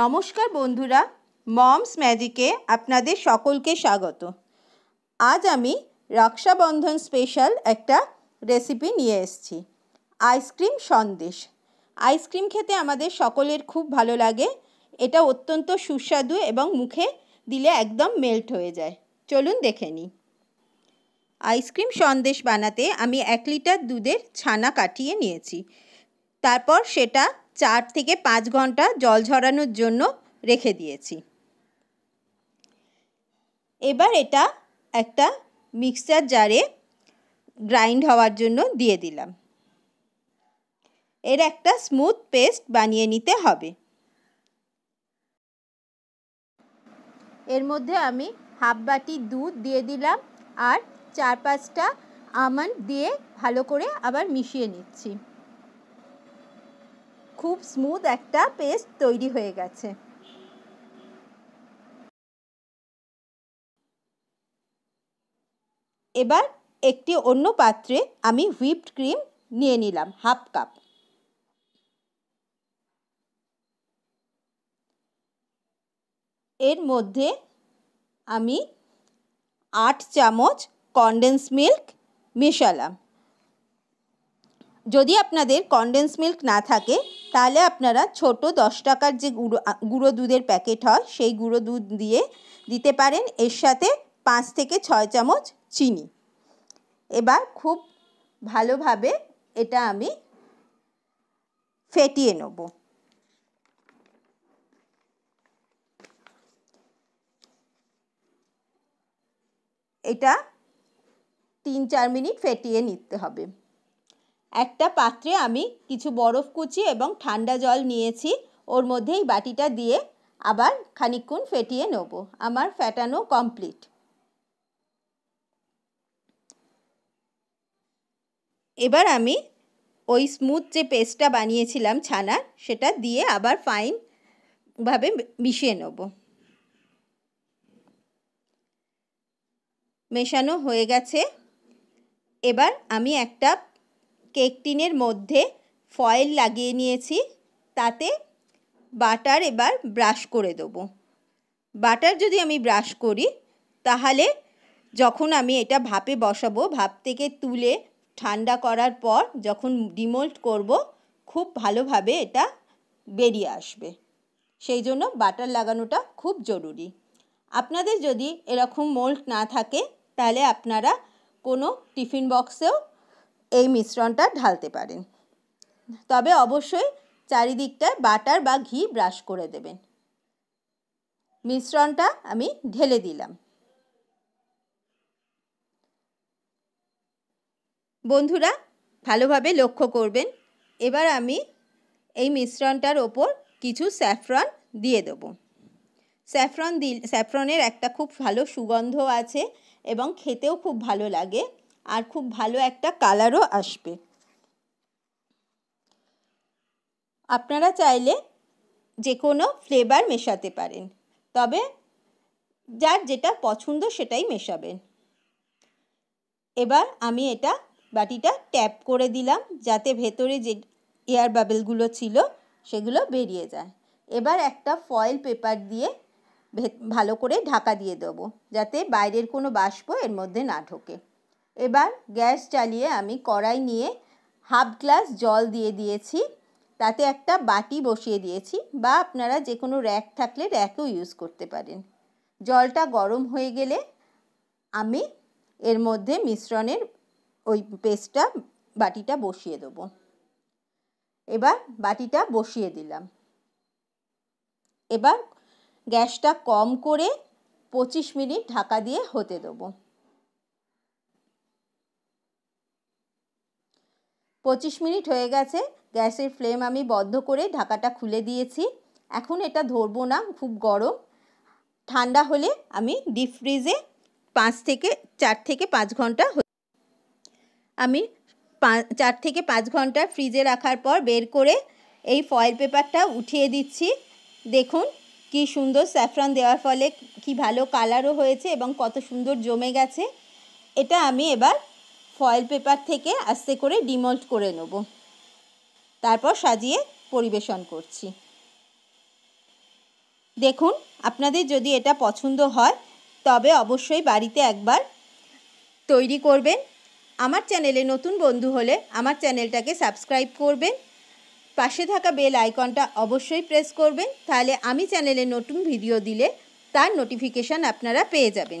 নমস্কার বন্ধুরা মমস ম্যাজিকে আপনাদের সকলকে স্বাগত আজ আমি রক্ষাবন্ধন স্পেশাল একটা রেসিপি নিয়ে এসেছি আইসক্রিম সন্দেশ আইসক্রিম খেতে আমাদের সকলের খুব ভালো লাগে এটা অত্যন্ত সুস্বাদু এবং মুখে দিলে একদম মেল্ট হয়ে যায় চলুন দেখে নিই আইসক্রিম সন্দেশ বানাতে আমি এক লিটার দুধের ছানা কাটিয়ে নিয়েছি তারপর সেটা চার থেকে পাঁচ ঘন্টা জল ঝরানোর জন্য রেখে দিয়েছি এবার এটা একটা মিক্সচার জারে গ্রাইন্ড হওয়ার জন্য দিয়ে দিলাম এর একটা স্মুথ পেস্ট বানিয়ে নিতে হবে এর মধ্যে আমি হাফ বাটি দুধ দিয়ে দিলাম আর চার পাঁচটা আমন্ড দিয়ে ভালো করে আবার মিশিয়ে নিচ্ছি খুব স্মুথ একটা পেস্ট তৈরি হয়ে গেছে এবার একটি অন্য পাত্রে আমি হুইপড ক্রিম নিয়ে নিলাম হাফ কাপ এর মধ্যে আমি আট চামচ কন্ডেন্স মিল্ক মেশালাম যদি আপনাদের কন্ডেন্স মিল্ক না থাকে তাহলে আপনারা ছোট দশ টাকার যে গুঁড়ো গুঁড়ো দুধের প্যাকেট হয় সেই গুঁড়ো দুধ দিয়ে দিতে পারেন এর সাথে পাঁচ থেকে ছয় চামচ চিনি এবার খুব ভালোভাবে এটা আমি ফেটিয়ে নেব এটা তিন চার মিনিট ফেটিয়ে নিতে হবে একটা পাত্রে আমি কিছু বরফ কুচি এবং ঠান্ডা জল নিয়েছি ওর মধ্যে এই বাটিটা দিয়ে আবার খানিকক্ষণ ফেটিয়ে নেব আমার ফ্যাটানো কমপ্লিট এবার আমি ওই স্মুথ যে পেস্টটা বানিয়েছিলাম ছানার সেটা দিয়ে আবার ফাইনভাবে মিশিয়ে নেব মেশানো হয়ে গেছে এবার আমি একটা কেক টিনের মধ্যে ফয়েল লাগিয়ে নিয়েছি তাতে বাটার এবার ব্রাশ করে দেবো বাটার যদি আমি ব্রাশ করি তাহলে যখন আমি এটা ভাপে বসাবো ভাপ থেকে তুলে ঠান্ডা করার পর যখন ডিমোল্ট করব খুব ভালোভাবে এটা বেরিয়ে আসবে সেই জন্য বাটার লাগানোটা খুব জরুরি আপনাদের যদি এরকম মোল্ড না থাকে তাহলে আপনারা কোনো টিফিন বক্সেও এই মিশ্রণটা ঢালতে পারেন তবে অবশ্যই চারিদিকটা বাটার বা ঘি ব্রাশ করে দেবেন মিশ্রণটা আমি ঢেলে দিলাম বন্ধুরা ভালোভাবে লক্ষ্য করবেন এবার আমি এই মিশ্রণটার ওপর কিছু স্যাফরন দিয়ে দেব স্যাফরন দিল স্যাফরনের একটা খুব ভালো সুগন্ধ আছে এবং খেতেও খুব ভালো লাগে আর খুব ভালো একটা কালারও আসবে আপনারা চাইলে যে কোনো ফ্লেভার মেশাতে পারেন তবে যার যেটা পছন্দ সেটাই মেশাবেন এবার আমি এটা বাটিটা ট্যাপ করে দিলাম যাতে ভেতরে যে এয়ার বাবেলগুলো ছিল সেগুলো বেরিয়ে যায় এবার একটা ফয়েল পেপার দিয়ে ভালো করে ঢাকা দিয়ে দেবো যাতে বাইরের কোনো বাষ্প এর মধ্যে না ঢোকে এবার গ্যাস চালিয়ে আমি কড়াই নিয়ে হাফ গ্লাস জল দিয়ে দিয়েছি তাতে একটা বাটি বসিয়ে দিয়েছি বা আপনারা যে কোনো র্যাক থাকলে র্যাকও ইউজ করতে পারেন জলটা গরম হয়ে গেলে আমি এর মধ্যে মিশ্রণের ওই পেস্টটা বাটিটা বসিয়ে দেব এবার বাটিটা বসিয়ে দিলাম এবার গ্যাসটা কম করে পঁচিশ মিনিট ঢাকা দিয়ে হতে দেবো পঁচিশ মিনিট হয়ে গেছে গ্যাসের ফ্লেম আমি বদ্ধ করে ঢাকাটা খুলে দিয়েছি এখন এটা ধরবো না খুব গরম ঠান্ডা হলে আমি ডিপ ফ্রিজে পাঁচ থেকে চার থেকে পাঁচ ঘন্টা আমি চার থেকে পাঁচ ঘন্টা ফ্রিজে রাখার পর বের করে এই ফয়েল পেপারটা উঠিয়ে দিচ্ছি দেখুন কি সুন্দর স্যাফরান দেওয়ার ফলে কি ভালো কালারও হয়েছে এবং কত সুন্দর জমে গেছে এটা আমি এবার ফয়েল পেপার থেকে আস্তে করে ডিমল্ট করে নেব তারপর সাজিয়ে পরিবেশন করছি দেখুন আপনাদের যদি এটা পছন্দ হয় তবে অবশ্যই বাড়িতে একবার তৈরি করবেন আমার চ্যানেলে নতুন বন্ধু হলে আমার চ্যানেলটাকে সাবস্ক্রাইব করবেন পাশে থাকা বেল আইকনটা অবশ্যই প্রেস করবেন তাহলে আমি চ্যানেলে নতুন ভিডিও দিলে তার নোটিফিকেশান আপনারা পেয়ে যাবেন